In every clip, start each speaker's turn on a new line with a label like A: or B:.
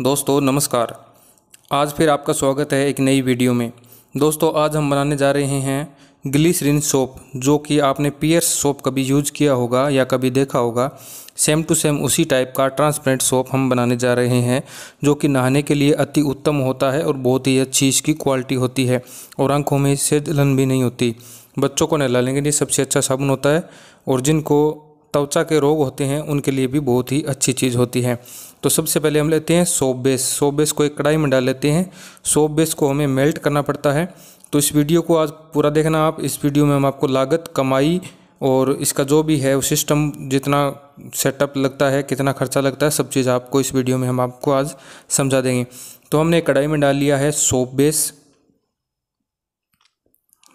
A: दोस्तों नमस्कार आज फिर आपका स्वागत है एक नई वीडियो में दोस्तों आज हम बनाने जा रहे हैं ग्लिसरीन सोप जो कि आपने पियर्स सोप कभी यूज किया होगा या कभी देखा होगा सेम टू सेम उसी टाइप का ट्रांसपेरेंट सोप हम बनाने जा रहे हैं जो कि नहाने के लिए अति उत्तम होता है और बहुत ही अच्छी इसकी क्वालिटी होती है और आंखों में इससे जलन भी नहीं होती बच्चों को नहलाने के लिए सबसे अच्छा साबुन होता है और जिनको त्वचा के रोग होते हैं उनके लिए भी बहुत ही अच्छी चीज़ होती है तो सबसे पहले हम लेते हैं सोप बेस सोप बेस को एक कढ़ाई में डाल लेते हैं सोप बेस को हमें मेल्ट करना पड़ता है तो इस वीडियो को आज पूरा देखना आप इस वीडियो में हम आपको लागत कमाई और इसका जो भी है वो सिस्टम जितना सेटअप लगता है कितना खर्चा लगता है सब चीज़ आपको इस वीडियो में हम आपको आज समझा देंगे तो हमने कढ़ाई में डाल लिया है सोप बेस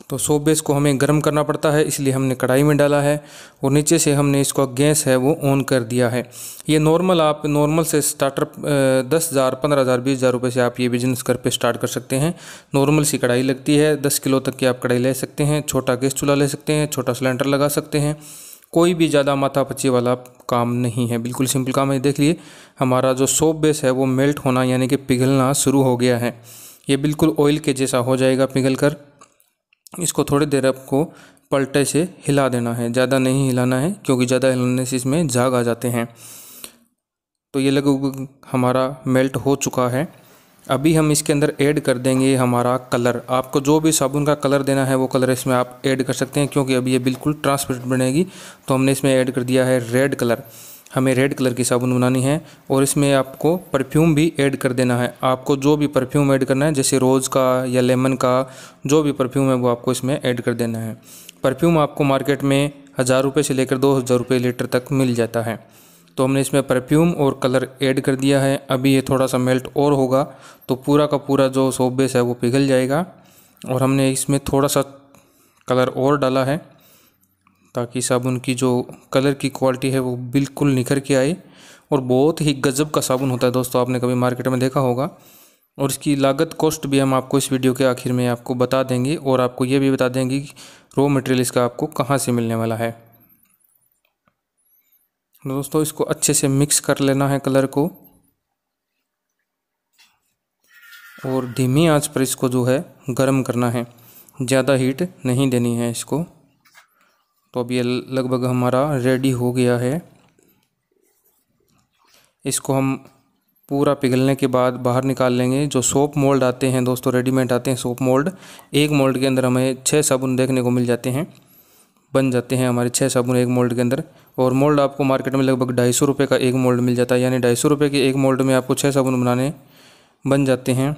A: तो सोप बेस को हमें गर्म करना पड़ता है इसलिए हमने कढ़ाई में डाला है और नीचे से हमने इसका गैस है वो ऑन कर दिया है ये नॉर्मल आप नॉर्मल से स्टार्टर दस हज़ार पंद्रह हज़ार बीस हज़ार रुपये से आप ये बिजनेस घर पे स्टार्ट कर सकते हैं नॉर्मल सी कढ़ाई लगती है दस किलो तक की आप कढ़ाई ले सकते हैं छोटा गैस चूल्हा ले सकते हैं छोटा सिलेंडर लगा सकते हैं कोई भी ज़्यादा माथा पच्ची वाला काम नहीं है बिल्कुल सिंपल काम है देख लिए हमारा जो सोप बेस है वो मेल्ट होना यानी कि पिघलना शुरू हो गया है ये बिल्कुल ऑयल के जैसा हो जाएगा पिघल कर इसको थोड़ी देर आपको पलटे से हिला देना है ज़्यादा नहीं हिलाना है क्योंकि ज़्यादा हिलाने से इसमें झाग आ जाते हैं तो ये लगभग हमारा मेल्ट हो चुका है अभी हम इसके अंदर ऐड कर देंगे हमारा कलर आपको जो भी साबुन का कलर देना है वो कलर इसमें आप ऐड कर सकते हैं क्योंकि अभी ये बिल्कुल ट्रांसपेरेंट बनेगी तो हमने इसमें ऐड कर दिया है रेड कलर हमें रेड कलर की साबुन बनानी है और इसमें आपको परफ्यूम भी ऐड कर देना है आपको जो भी परफ्यूम ऐड करना है जैसे रोज़ का या लेमन का जो भी परफ्यूम है वो आपको इसमें ऐड कर देना है परफ्यूम आपको मार्केट में हज़ार रुपये से लेकर दो हज़ार रुपये लीटर तक मिल जाता है तो हमने इसमें परफ्यूम और कलर ऐड कर दिया है अभी ये थोड़ा सा मेल्ट और होगा तो पूरा का पूरा जो सोप बेस है वो पिघल जाएगा और हमने इसमें थोड़ा सा कलर और डाला है ताकि साबुन की जो कलर की क्वालिटी है वो बिल्कुल निखर के आए और बहुत ही गजब का साबुन होता है दोस्तों आपने कभी मार्केट में देखा होगा और इसकी लागत कॉस्ट भी हम आपको इस वीडियो के आखिर में आपको बता देंगे और आपको ये भी बता देंगे कि रॉ मटेरियल इसका आपको कहाँ से मिलने वाला है दोस्तों इसको अच्छे से मिक्स कर लेना है कलर को और धीमी आंच पर इसको जो है गर्म करना है ज़्यादा हीट नहीं देनी है इसको तो अब ये लगभग हमारा रेडी हो गया है इसको हम पूरा पिघलने के बाद बाहर निकाल लेंगे जो सोप मोल्ड आते हैं दोस्तों रेडीमेड आते हैं सोप मोल्ड एक मोल्ड के अंदर हमें छः साबुन देखने को मिल जाते हैं बन जाते हैं हमारे छः साबुन एक मोल्ड के अंदर और मोल्ड आपको मार्केट में लगभग ढाई सौ रुपये का एक मोल्ड मिल जाता है यानी ढाई सौ रुपये के एक मोल्ड में आपको छः साबुन बनाने बन जाते हैं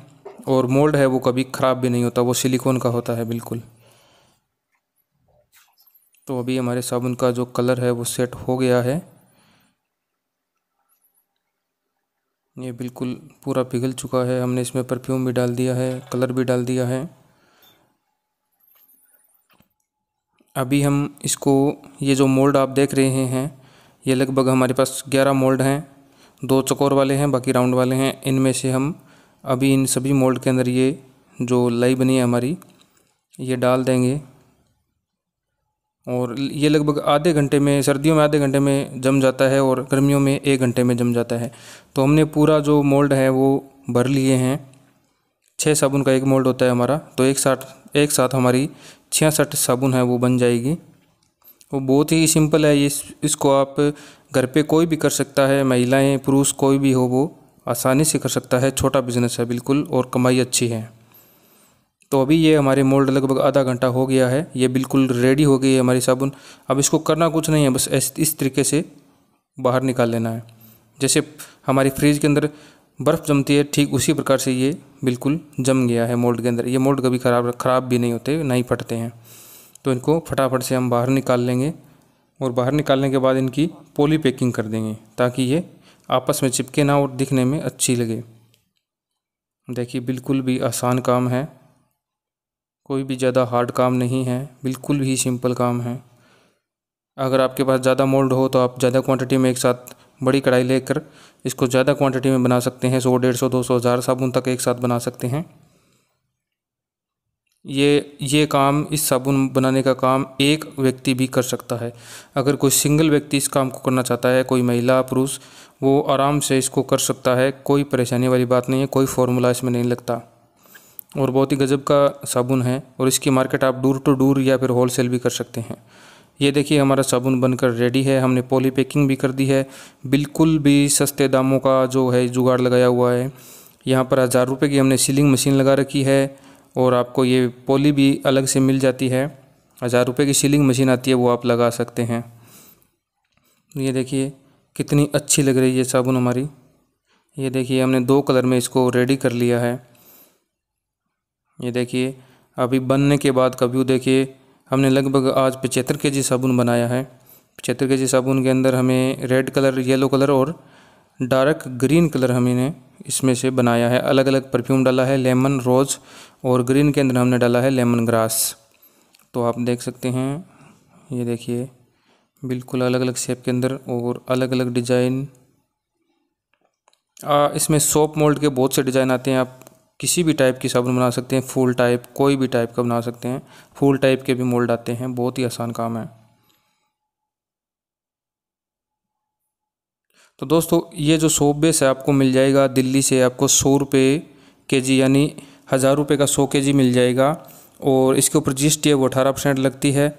A: और मोल्ड है वो कभी ख़राब भी नहीं होता वो सिलिकॉन का होता है बिल्कुल तो अभी हमारे साबुन का जो कलर है वो सेट हो गया है ये बिल्कुल पूरा पिघल चुका है हमने इसमें परफ्यूम भी डाल दिया है कलर भी डाल दिया है अभी हम इसको ये जो मोल्ड आप देख रहे हैं ये लगभग हमारे पास ग्यारह मोल्ड हैं दो चकोर वाले हैं बाकी राउंड वाले हैं इनमें से हम अभी इन सभी मोल्ड के अंदर ये जो लई बनी है हमारी ये डाल देंगे और ये लगभग आधे घंटे में सर्दियों में आधे घंटे में जम जाता है और गर्मियों में एक घंटे में जम जाता है तो हमने पूरा जो मोल्ड है वो भर लिए हैं छः साबुन का एक मोल्ड होता है हमारा तो एक साथ एक साथ हमारी छियासठ साबुन है वो बन जाएगी वो बहुत ही सिंपल है ये इस, इसको आप घर पे कोई भी कर सकता है महिलाएं पुरुष कोई भी हो वो आसानी से कर सकता है छोटा बिजनेस है बिल्कुल और कमाई अच्छी है तो अभी ये हमारे मोल्ड लगभग आधा घंटा हो गया है ये बिल्कुल रेडी हो गई है हमारी साबुन अब इसको करना कुछ नहीं है बस इस तरीके से बाहर निकाल लेना है जैसे हमारी फ्रिज के अंदर बर्फ़ जमती है ठीक उसी प्रकार से ये बिल्कुल जम गया है मोल्ड के अंदर ये मोल्ड कभी ख़राब ख़राब भी नहीं होते नहीं फटते हैं तो इनको फटाफट से हम बाहर निकाल लेंगे और बाहर निकालने के बाद इनकी पोली पैकिंग कर देंगे ताकि ये आपस में चिपके ना और दिखने में अच्छी लगे देखिए बिल्कुल भी आसान काम है कोई भी ज़्यादा हार्ड काम नहीं है बिल्कुल भी सिंपल काम है अगर आपके पास ज़्यादा मोल्ड हो तो आप ज़्यादा क्वांटिटी में एक साथ बड़ी कढ़ाई लेकर इसको ज़्यादा क्वांटिटी में बना सकते हैं सौ डेढ़ सौ दो सौ हज़ार साबुन तक एक साथ बना सकते हैं ये ये काम इस साबुन बनाने का काम एक व्यक्ति भी कर सकता है अगर कोई सिंगल व्यक्ति इस काम को करना चाहता है कोई महिला पुरुष वो आराम से इसको कर सकता है कोई परेशानी वाली बात नहीं है कोई फॉर्मूला इसमें नहीं लगता और बहुत ही गजब का साबुन है और इसकी मार्केट आप डोर टू डोर या फिर होलसेल भी कर सकते हैं ये देखिए हमारा साबुन बनकर रेडी है हमने पॉली पैकिंग भी कर दी है बिल्कुल भी सस्ते दामों का जो है जुगाड़ लगाया हुआ है यहाँ पर हज़ार रुपये की हमने सीलिंग मशीन लगा रखी है और आपको ये पॉली भी अलग से मिल जाती है हज़ार रुपये की सीलिंग मशीन आती है वो आप लगा सकते हैं ये देखिए कितनी अच्छी लग रही है साबुन हमारी ये देखिए हमने दो कलर में इसको रेडी कर लिया है ये देखिए अभी बनने के बाद का व्यू देखिए हमने लगभग आज पचहत्तर के जी साबुन बनाया है पचहत्तर के जी साबुन के अंदर हमें रेड कलर येलो कलर और डार्क ग्रीन कलर हमने इसमें से बनाया है अलग अलग परफ्यूम डाला है लेमन रोज़ और ग्रीन के अंदर हमने डाला है लेमन ग्रास तो आप देख सकते हैं ये देखिए बिल्कुल अलग अलग शेप के अंदर और अलग अलग डिज़ाइन इसमें सोप मोल्ड के बहुत से डिज़ाइन आते हैं आप किसी भी टाइप की साबुन बना सकते हैं फूल टाइप कोई भी टाइप का बना सकते हैं फूल टाइप के भी मोल्ड आते हैं बहुत ही आसान काम है तो दोस्तों ये जो सोप बेस है आपको मिल जाएगा दिल्ली से आपको सौ रुपये के जी यानी हज़ार रुपये का सौ के जी मिल जाएगा और इसके ऊपर जी एस टी है वो अठारह परसेंट लगती है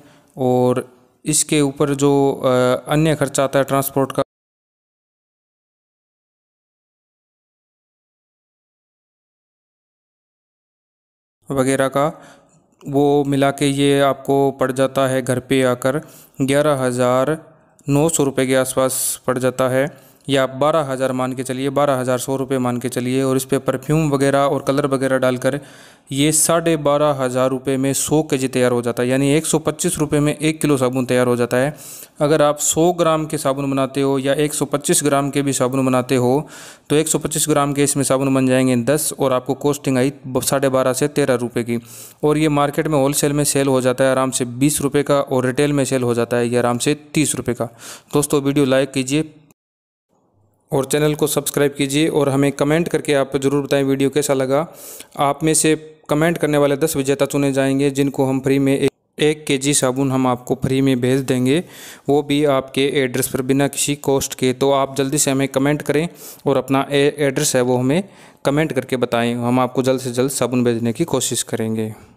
A: और इसके ऊपर जो अन्य खर्चा आता है ट्रांसपोर्ट का वगैरह का वो मिला के ये आपको पड़ जाता है घर पे आकर ग्यारह हज़ार नौ सौ रुपये के आसपास पड़ जाता है या आप बारह हज़ार मान के चलिए बारह हज़ार सौ रुपये मान के चलिए और इस पर परफ्यूम वगैरह और कलर वगैरह डालकर ये साढ़े बारह हज़ार रुपये में सौ के जी तैयार हो जाता है यानी एक सौ पच्चीस रुपये में एक किलो साबुन तैयार हो जाता है अगर आप सौ ग्राम के साबुन बनाते हो या एक सौ पच्चीस ग्राम के भी साबुन बनाते हो तो एक सौ पच्चीस ग्राम के इसमें साबुन बन जाएंगे दस और आपको कॉस्टिंग आई साढ़े बारह से तेरह रुपये की और ये मार्केट में होलसेल में सेल हो जाता है आराम से बीस रुपये का और रिटेल में सेल हो जाता है ये आराम से तीस रुपये का दोस्तों वीडियो लाइक कीजिए और चैनल को सब्सक्राइब कीजिए और हमें कमेंट करके आप ज़रूर बताएं वीडियो कैसा लगा आप में से कमेंट करने वाले दस विजेता चुने जाएंगे जिनको हम फ्री में एक के जी साबुन हम आपको फ्री में भेज देंगे वो भी आपके एड्रेस पर बिना किसी कॉस्ट के तो आप जल्दी से हमें कमेंट करें और अपना एड्रेस है वो हमें कमेंट करके बताएं हम आपको जल्द से जल्द साबुन भेजने की कोशिश करेंगे